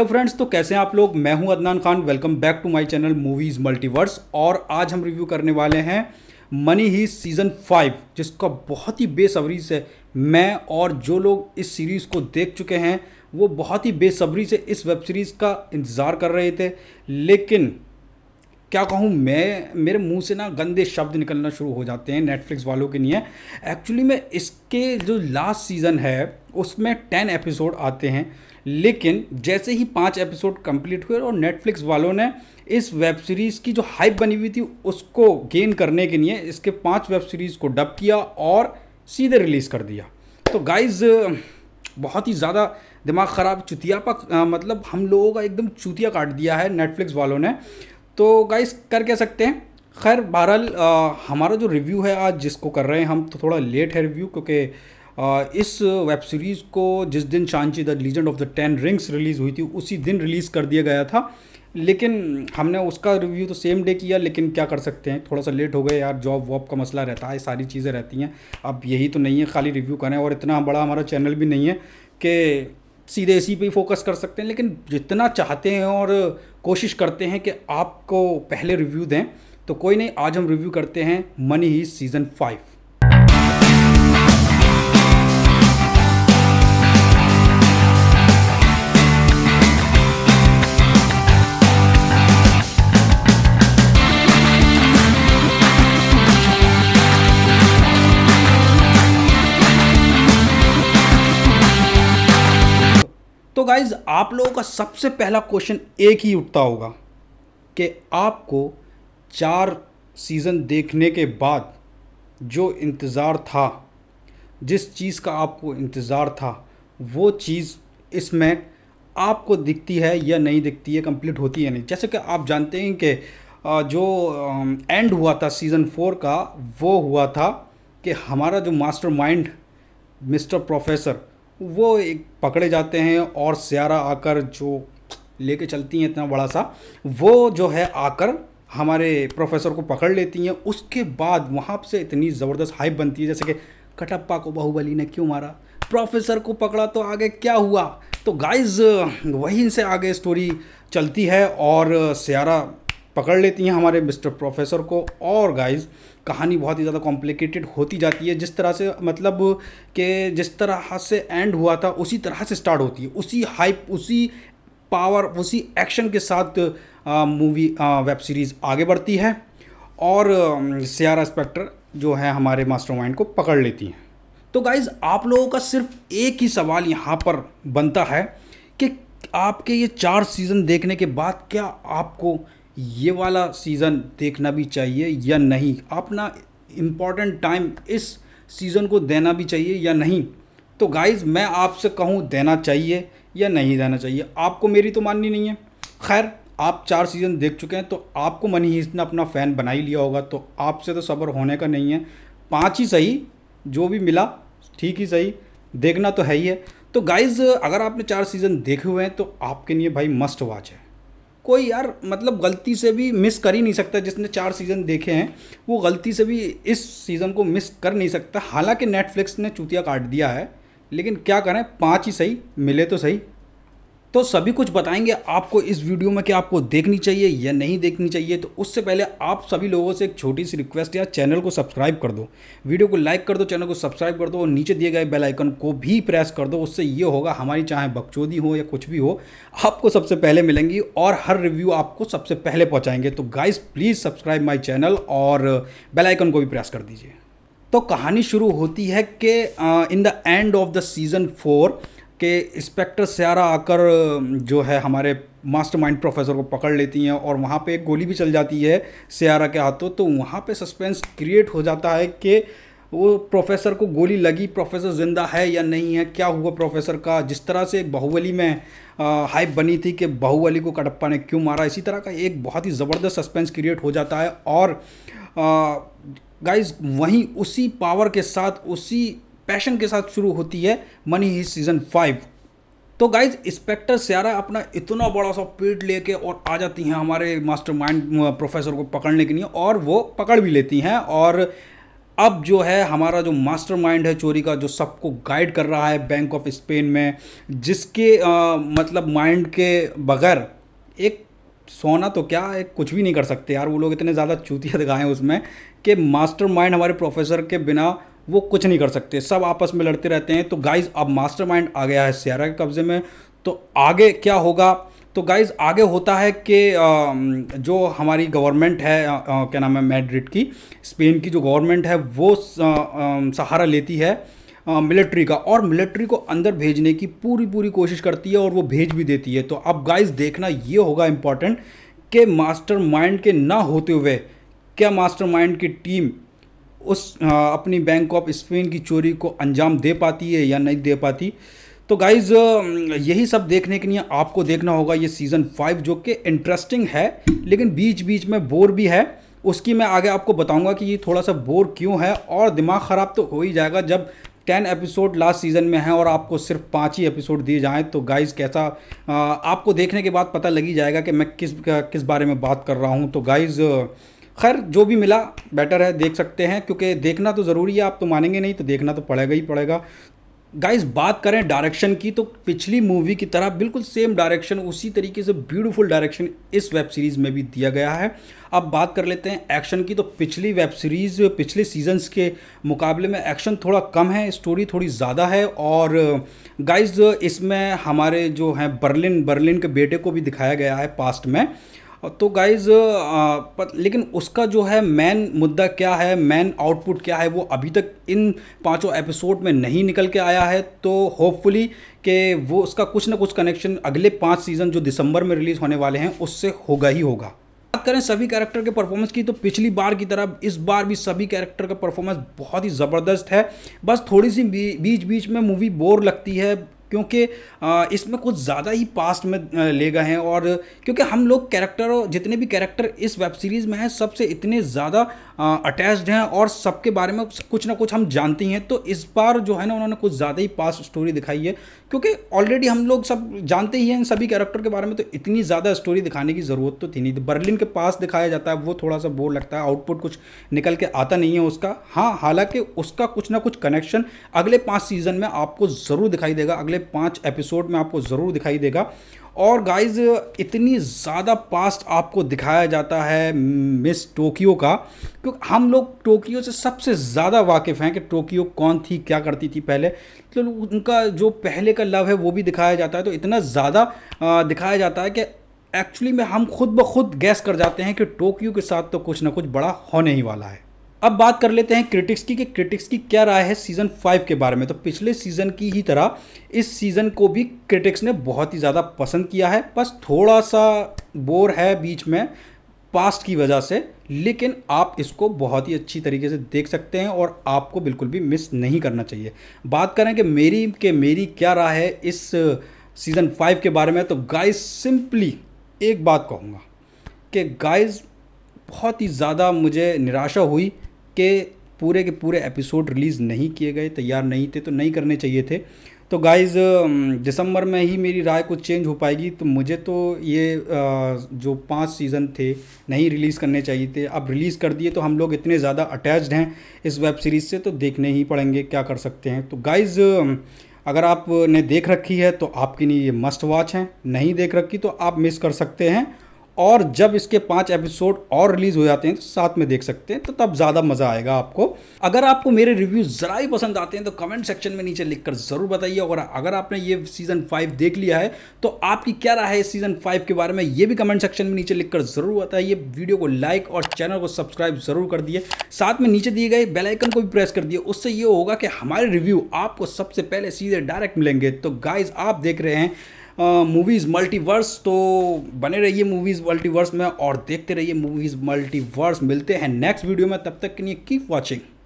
hello friends तो कैसे हैं आप लोग मैं हूं Adnan Khan welcome back to my channel movies multiverse और आज हम रिव्यू करने वाले हैं मनी ही सीज़न फाइव जिसका बहुत ही बेसब्री से मैं और जो लोग इस सीरीज़ को देख चुके हैं वो बहुत ही बेसब्री से इस वेब सीरीज़ का इंतज़ार कर रहे थे लेकिन क्या कहूँ मैं मेरे मुंह से ना गंदे शब्द निकलना शुरू हो जाते हैं नेटफ्लिक्स वालों के लिए एक्चुअली मैं इसके जो लास्ट सीज़न है उसमें टेन एपिसोड आते हैं लेकिन जैसे ही पाँच एपिसोड कंप्लीट हुए और नेटफ्लिक्स वालों ने इस वेब सीरीज़ की जो हाइप बनी हुई थी उसको गेन करने के लिए इसके पाँच वेब सीरीज़ को डब किया और सीधे रिलीज़ कर दिया तो गाइज़ बहुत ही ज़्यादा दिमाग ख़राब चुतिया पर मतलब हम लोगों का एकदम चुतिया काट दिया है नेटफ्लिक्स वालों ने तो गाइस कर कह सकते हैं खैर बहरहाल हमारा जो रिव्यू है आज जिसको कर रहे हैं हम तो थोड़ा लेट है रिव्यू क्योंकि इस वेब सीरीज़ को जिस दिन Shang Chi the legend of the ten rings release हुई थी उसी दिन रिलीज़ कर दिया गया था लेकिन हमने उसका रिव्यू तो सेम डे किया लेकिन क्या कर सकते हैं थोड़ा सा लेट हो गए यार जॉब वॉब का मसला रहता है सारी चीज़ें रहती हैं अब यही तो नहीं है खाली रिव्यू करें और इतना बड़ा हमारा चैनल भी नहीं है कि सीधे इसी पे ही फोकस कर सकते हैं लेकिन जितना चाहते हैं और कोशिश करते हैं कि आपको पहले रिव्यू दें तो कोई नहीं आज हम रिव्यू करते हैं मनी ही सीज़न फाइव तो गाइज आप लोगों का सबसे पहला क्वेश्चन एक ही उठता होगा कि आपको चार सीज़न देखने के बाद जो इंतज़ार था जिस चीज़ का आपको इंतज़ार था वो चीज़ इसमें आपको दिखती है या नहीं दिखती है कंप्लीट होती है नहीं जैसे कि आप जानते हैं कि जो एंड हुआ था सीज़न फोर का वो हुआ था कि हमारा जो मास्टर माइंड मिस्टर प्रोफेसर वो एक पकड़े जाते हैं और स्यारा आकर जो लेके चलती हैं इतना बड़ा सा वो जो है आकर हमारे प्रोफेसर को पकड़ लेती हैं उसके बाद वहाँ से इतनी ज़बरदस्त हाइप बनती है जैसे कि कटप्पा को बाहुबली ने क्यों मारा प्रोफेसर को पकड़ा तो आगे क्या हुआ तो गाइज वहीं से आगे स्टोरी चलती है और स्यारा पकड़ लेती हैं हमारे मिस्टर प्रोफेसर को और गाइस कहानी बहुत ही ज़्यादा कॉम्प्लिकेटेड होती जाती है जिस तरह से मतलब के जिस तरह से एंड हुआ था उसी तरह से स्टार्ट होती है उसी हाइप उसी पावर उसी एक्शन के साथ मूवी वेब सीरीज़ आगे बढ़ती है और सियारा स्पेक्टर जो है हमारे मास्टरमाइंड को पकड़ लेती हैं तो गाइज़ आप लोगों का सिर्फ एक ही सवाल यहाँ पर बनता है कि आपके ये चार सीज़न देखने के बाद क्या आपको ये वाला सीज़न देखना भी चाहिए या नहीं अपना इम्पॉर्टेंट टाइम इस सीज़न को देना भी चाहिए या नहीं तो गाइज़ मैं आपसे कहूँ देना चाहिए या नहीं देना चाहिए आपको मेरी तो माननी नहीं है खैर आप चार सीज़न देख चुके हैं तो आपको मनी ही इसने अपना फ़ैन बना ही लिया होगा तो आपसे तो सब्र होने का नहीं है पाँच ही सही जो भी मिला ठीक ही सही देखना तो है ही है तो गाइज़ अगर आपने चार सीज़न देखे हुए हैं तो आपके लिए भाई मस्ट वॉच है कोई यार मतलब गलती से भी मिस कर ही नहीं सकता जिसने चार सीज़न देखे हैं वो गलती से भी इस सीज़न को मिस कर नहीं सकता हालांकि नेटफ्लिक्स ने चूतिया काट दिया है लेकिन क्या करें पाँच ही सही मिले तो सही तो सभी कुछ बताएंगे आपको इस वीडियो में कि आपको देखनी चाहिए या नहीं देखनी चाहिए तो उससे पहले आप सभी लोगों से एक छोटी सी रिक्वेस्ट या चैनल को सब्सक्राइब कर दो वीडियो को लाइक कर दो चैनल को सब्सक्राइब कर दो और नीचे दिए गए बेल आइकन को भी प्रेस कर दो उससे ये होगा हमारी चाहे बकचोदी हो या कुछ भी हो आपको सबसे पहले मिलेंगी और हर रिव्यू आपको सबसे पहले पहुँचाएंगे तो guys please subscribe my channel और बेलाइकन को भी प्रेस कर दीजिए तो कहानी शुरू होती है कि in the end of the season four के इंस्पेक्टर स्यारा आकर जो है हमारे मास्टरमाइंड प्रोफेसर को पकड़ लेती हैं और वहाँ पे एक गोली भी चल जाती है स्यारा के हाथों तो वहाँ पे सस्पेंस क्रिएट हो जाता है कि वो प्रोफेसर को गोली लगी प्रोफेसर ज़िंदा है या नहीं है क्या हुआ प्रोफेसर का जिस तरह से बाहुबली में हाइप बनी थी कि बाहुबली को कटप्पा ने क्यों मारा इसी तरह का एक बहुत ही ज़बरदस्त सस्पेंस क्रिएट हो जाता है और गाइज वहीं उसी पावर के साथ उसी पैशन के साथ शुरू होती है मनी ही सीजन फाइव तो गाइज इंस्पेक्टर स्यारा अपना इतना बड़ा सा पेट लेके और आ जाती हैं हमारे मास्टर माइंड प्रोफेसर को पकड़ने के लिए और वो पकड़ भी लेती हैं और अब जो है हमारा जो मास्टर माइंड है चोरी का जो सबको गाइड कर रहा है बैंक ऑफ स्पेन में जिसके आ, मतलब माइंड के बगैर एक सोना तो क्या एक कुछ भी नहीं कर सकते यार वो लोग इतने ज़्यादा चूतिया दिखाएँ उसमें कि माइंड हमारे प्रोफेसर के बिना वो कुछ नहीं कर सकते सब आपस में लड़ते रहते हैं तो गाइज अब मास्टरमाइंड आ गया है सियारा के कब्ज़े में तो आगे क्या होगा तो गाइज आगे होता है कि जो हमारी गवर्नमेंट है क्या नाम है मैड्रिड की स्पेन की जो गवर्नमेंट है वो सहारा लेती है मिलिट्री का और मिलिट्री को अंदर भेजने की पूरी पूरी कोशिश करती है और वो भेज भी देती है तो अब गाइस देखना ये होगा इम्पॉर्टेंट कि मास्टर के ना होते हुए क्या मास्टर की टीम उस अपनी बैंक ऑफ स्पेन की चोरी को अंजाम दे पाती है या नहीं दे पाती तो गाइज यही सब देखने के लिए आपको देखना होगा ये सीज़न फाइव जो कि इंटरेस्टिंग है लेकिन बीच बीच में बोर भी है उसकी मैं आगे आपको बताऊंगा कि ये थोड़ा सा बोर क्यों है और दिमाग ख़राब तो हो ही जाएगा जब टेन एपिसोड लास्ट सीज़न में हैं और आपको सिर्फ पाँच ही एपिसोड दिए जाएँ तो गाइज़ कैसा आपको देखने के बाद पता लगी जाएगा कि मैं किस किस बारे में बात कर रहा हूँ तो गाइज़ खैर जो भी मिला बेटर है देख सकते हैं क्योंकि देखना तो ज़रूरी है आप तो मानेंगे नहीं तो देखना तो पड़ेगा ही पड़ेगा गाइस बात करें डायरेक्शन की तो पिछली मूवी की तरह बिल्कुल सेम डायरेक्शन उसी तरीके से ब्यूटीफुल डायरेक्शन इस वेब सीरीज़ में भी दिया गया है अब बात कर लेते हैं एक्शन की तो पिछली वेब सीरीज़ पिछले सीजन्स के मुकाबले में एक्शन थोड़ा कम है स्टोरी थोड़ी ज़्यादा है और गाइस इसमें हमारे जो हैं बर्लिन बर्लिन के बेटे को भी दिखाया गया है पास्ट में तो गाइज लेकिन उसका जो है मेन मुद्दा क्या है मेन आउटपुट क्या है वो अभी तक इन पांचों एपिसोड में नहीं निकल के आया है तो होपफुली कि वो उसका कुछ ना कुछ कनेक्शन अगले पाँच सीज़न जो दिसंबर में रिलीज़ होने वाले हैं उससे होगा ही होगा बात करें सभी कैरेक्टर के परफॉर्मेंस की तो पिछली बार की तरह इस बार भी सभी कैरेक्टर का परफॉर्मेंस बहुत ही ज़बरदस्त है बस थोड़ी सी बीच बीच में मूवी बोर लगती है क्योंकि इसमें कुछ ज़्यादा ही पास्ट में ले गए हैं और क्योंकि हम लोग कैरेक्टर जितने भी कैरेक्टर इस वेब सीरीज़ में हैं सबसे इतने ज़्यादा अटैच्ड हैं और सबके बारे में कुछ ना कुछ हम जानते हैं तो इस बार जो है ना उन्होंने कुछ ज़्यादा ही पास्ट स्टोरी दिखाई है क्योंकि ऑलरेडी हम लोग सब जानते ही हैं इन सभी कैरेक्टर के बारे में तो इतनी ज़्यादा स्टोरी दिखाने की ज़रूरत तो थी नहीं बर्लिन तो के पास दिखाया जाता है वो थोड़ा सा बोर लगता है आउटपुट कुछ निकल के आता नहीं है उसका हाँ हालांकि उसका कुछ ना कुछ कनेक्शन अगले पाँच सीज़न में आपको ज़रूर दिखाई देगा अगले पाँच एपिसोड में आपको ज़रूर दिखाई देगा और गाइज इतनी ज़्यादा पास्ट आपको दिखाया जाता है मिस टोक्यो का क्योंकि हम लोग टोक्यो से सबसे ज़्यादा वाकिफ़ हैं कि टोक्यो कौन थी क्या करती थी पहले तो उनका जो पहले का लव है वो भी दिखाया जाता है तो इतना ज़्यादा दिखाया जाता है कि एक्चुअली में हम खुद ब खुद गैस कर जाते हैं कि टोक्यो के साथ तो कुछ ना कुछ बड़ा होने ही वाला है अब बात कर लेते हैं क्रिटिक्स की कि क्रिटिक्स की क्या राय है सीज़न फाइव के बारे में तो पिछले सीज़न की ही तरह इस सीज़न को भी क्रिटिक्स ने बहुत ही ज़्यादा पसंद किया है बस थोड़ा सा बोर है बीच में पास्ट की वजह से लेकिन आप इसको बहुत ही अच्छी तरीके से देख सकते हैं और आपको बिल्कुल भी मिस नहीं करना चाहिए बात करें कि मेरी के मेरी क्या राय है इस सीज़न फाइव के बारे में तो गाइस सिंपली एक बात कहूँगा कि गाइस बहुत ही ज़्यादा मुझे निराशा हुई के पूरे के पूरे एपिसोड रिलीज़ नहीं किए गए तैयार नहीं थे तो नहीं करने चाहिए थे तो गाइज़ दिसंबर में ही मेरी राय कुछ चेंज हो पाएगी तो मुझे तो ये जो पांच सीज़न थे नहीं रिलीज़ करने चाहिए थे अब रिलीज़ कर दिए तो हम लोग इतने ज़्यादा अटैच्ड हैं इस वेब सीरीज़ से तो देखने ही पड़ेंगे क्या कर सकते हैं तो गाइज़ अगर आपने देख रखी है तो आपके लिए ये मस्ट वॉच है नहीं देख रखी तो आप मिस कर सकते हैं और जब इसके पांच एपिसोड और रिलीज हो जाते हैं तो साथ में देख सकते हैं तो तब ज़्यादा मज़ा आएगा आपको अगर आपको मेरे रिव्यू ज़रा ही पसंद आते हैं तो कमेंट सेक्शन में नीचे लिखकर ज़रूर बताइए और अगर आपने ये सीज़न फाइव देख लिया है तो आपकी क्या राय है इस सीज़न फाइव के बारे में ये भी कमेंट सेक्शन में नीचे लिखकर ज़रूर बताइए वीडियो को लाइक और चैनल को सब्सक्राइब ज़रूर कर दिए साथ में नीचे दिए गए बेलाइकन को भी प्रेस कर दिए उससे ये होगा कि हमारे रिव्यू आपको सबसे पहले सीधे डायरेक्ट मिलेंगे तो गाइज आप देख रहे हैं मूवीज़ मल्टीवर्स तो बने रहिए मूवीज़ मल्टीवर्स में और देखते रहिए मूवीज़ मल्टीवर्स मिलते हैं नेक्स्ट वीडियो में तब तक के लिए कीप वॉचिंग